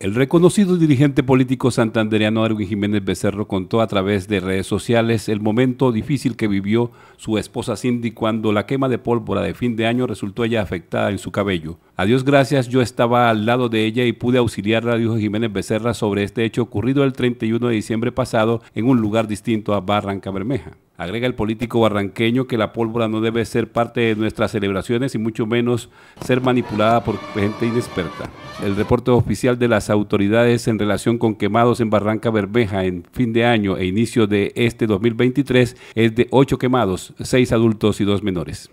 El reconocido dirigente político santandereano erwin Jiménez Becerro contó a través de redes sociales el momento difícil que vivió su esposa Cindy cuando la quema de pólvora de fin de año resultó ella afectada en su cabello. A Dios gracias, yo estaba al lado de ella y pude auxiliarla, dijo Jiménez Becerra, sobre este hecho ocurrido el 31 de diciembre pasado en un lugar distinto a Barranca Bermeja. Agrega el político barranqueño que la pólvora no debe ser parte de nuestras celebraciones y mucho menos ser manipulada por gente inexperta. El reporte oficial de las autoridades en relación con quemados en Barranca Bermeja en fin de año e inicio de este 2023 es de ocho quemados, seis adultos y dos menores.